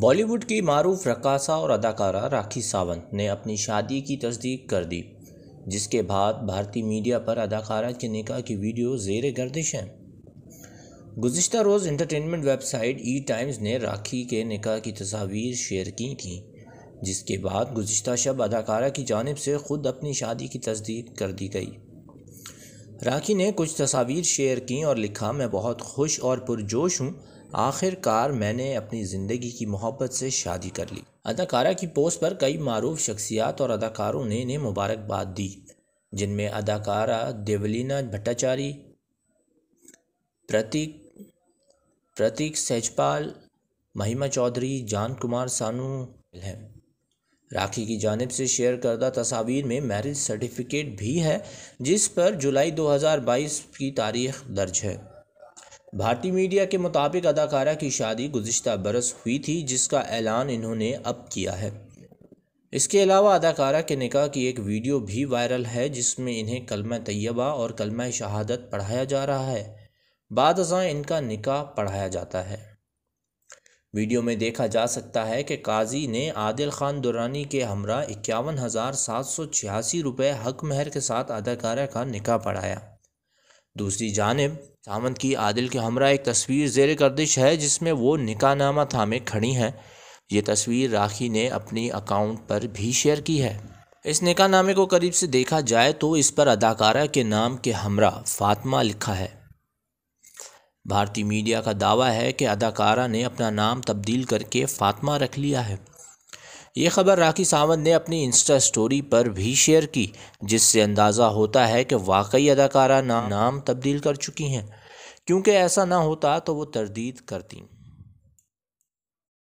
बॉलीवुड की मरूफ रकासा और अदाकारा राखी सावंत ने अपनी शादी की तस्दीक कर दी जिसके बाद भारतीय मीडिया पर अदाकारा के निकाह की वीडियो जेर गर्दिश हैं गुज्तर रोज़ इंटरटेनमेंट वेबसाइट ई टाइम्स ने राखी के निकाह की तस्वीर शेयर की थी जिसके बाद गुज्त शब अदाकारा की जानब से खुद अपनी शादी की तस्दीक कर दी गई राखी ने कुछ तस्वीर शेयर की और लिखा मैं बहुत खुश और पुरजोश हूँ आखिरकार मैंने अपनी ज़िंदगी की मोहब्बत से शादी कर ली अदाकारा की पोस्ट पर कई मरूफ शख्सियात और अदाकारों ने इन्हें मुबारकबाद दी जिनमें अदाकारा देवलीना भट्टाचारी प्रतीक प्रतीक सहजपाल महिमा चौधरी जान कुमार सानू हैं राखी की जानब से शेयर करदा तस्वीर में मैरिज सर्टिफिकेट भी है जिस पर जुलाई 2022 की तारीख दर्ज है भारतीय मीडिया के मुताबिक अदाकारा की शादी गुज्त बरस हुई थी जिसका ऐलान इन्होंने अब किया है इसके अलावा अदाकारा के निकाह की एक वीडियो भी वायरल है जिसमें इन्हें कलमा तैयबा और कलमा शहादत पढ़ाया जा रहा है बाद अजा इनका निकाह पढ़ाया जाता है वीडियो में देखा जा सकता है कि काजी ने आदिल खान दुरानी के हमरा इक्यावन हज़ार सात सौ छियासी रुपये हक महर के साथ अदाकारा का निकाह पढ़ाया दूसरी जानब सामंत की आदिल के हमरा एक तस्वीर जेर गर्दिश है जिसमें वो नामा थामे खड़ी हैं ये तस्वीर राखी ने अपनी अकाउंट पर भी शेयर की है इस नामे को करीब से देखा जाए तो इस पर अदाकारा के नाम के हमरा फातिमा लिखा है भारतीय मीडिया का दावा है कि अदाकारा ने अपना नाम तब्दील करके फातिमा रख लिया है ये खबर राखी सावंत ने अपनी इंस्टा स्टोरी पर भी शेयर की जिससे अंदाज़ा होता है कि वाकई अदाकारा ना, नाम तब्दील कर चुकी हैं क्योंकि ऐसा ना होता तो वो तरदीद करती